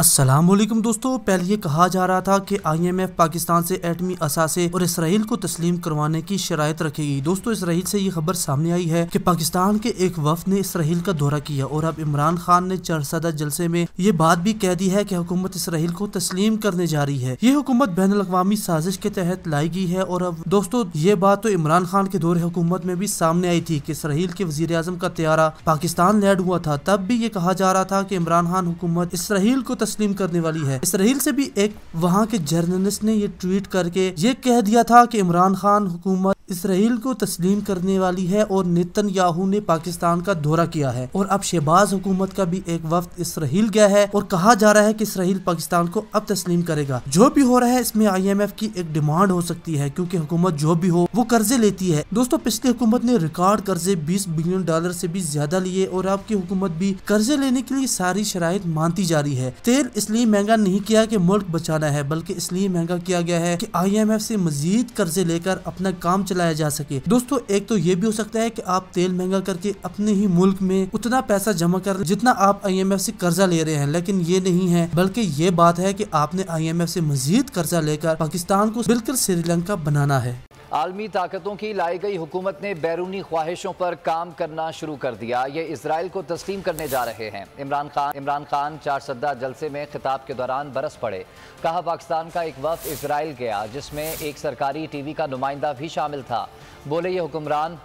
असलम दोस्तों पहले ये कहा जा रहा था कि आईएमएफ पाकिस्तान से एटमी असासे और इसराइल को तस्लीम करवाने की शरात रखेगी दोस्तों इसराइल से ये खबर सामने आई है कि पाकिस्तान के एक वफ ने इसराइल का दौरा किया और अब इमरान खान ने चरसदा जलसे में ये बात भी कह दी है कि हुकूमत इसराइल को तस्लीम करने जा रही है ये हुकूमत बैन अवी साजिश के तहत लाई गई है और अब दोस्तों ये बात तो इमरान खान के दौरे हुकूमत में भी सामने आई थी की इसराइल के वजी अजम का त्यारा पाकिस्तान लैड हुआ था तब भी ये कहा जा रहा था की इमरान खान हुकूमत इसराइल को तस्लीम करने वाली है इसराइल से भी एक वहाँ के जर्नलिस्ट ने ये ट्वीट करके ये कह दिया था कि इमरान खान हुकूमत इसराइल को तस्लीम करने वाली है और नितन याहू ने पाकिस्तान का दौरा किया है और अब शहबाज हुकूमत का भी एक वक्त इसराइल गया है और कहा जा रहा है कि इसराइल पाकिस्तान को अब तस्लीम करेगा जो भी हो रहा है इसमें आईएमएफ की एक डिमांड हो सकती है क्योंकि हुकूमत जो भी हो वो कर्जे लेती है दोस्तों पिछली हुकूमत ने रिकॉर्ड कर्जे बीस बिलियन डॉलर से भी ज्यादा लिए और अब की हुकूमत भी कर्जे लेने के लिए सारी शराय मानती जा रही है तेल इसलिए महंगा नहीं किया की मुल्क बचाना है बल्कि इसलिए महंगा किया गया है की आई एम एफ मजीद कर्जे लेकर अपना काम चला चलाया जा सके दोस्तों एक तो ये भी हो सकता है की आप तेल महंगा करके अपने ही मुल्क में उतना पैसा जमा कर जितना आप आई एम एफ से कर्जा ले रहे हैं लेकिन ये नहीं है बल्कि ये बात है की आपने आई एम एफ से मजीद कर्जा लेकर पाकिस्तान को बिल्कुल श्रीलंका बनाना है आलमी ताकतों की लाई गई हुकूमत ने बैरूनी ख्वाहिशों पर काम करना शुरू कर दिया ये इसराइल को तस्लीम करने जा रहे हैं इमरान खान इमरान खान चार सद्दा जलसे में खिताब के दौरान बरस पड़े कहा पाकिस्तान का एक वफ इसराइल गया जिसमें एक सरकारी वी का नुमाइंदा भी शामिल था बोले ये हुक्मरान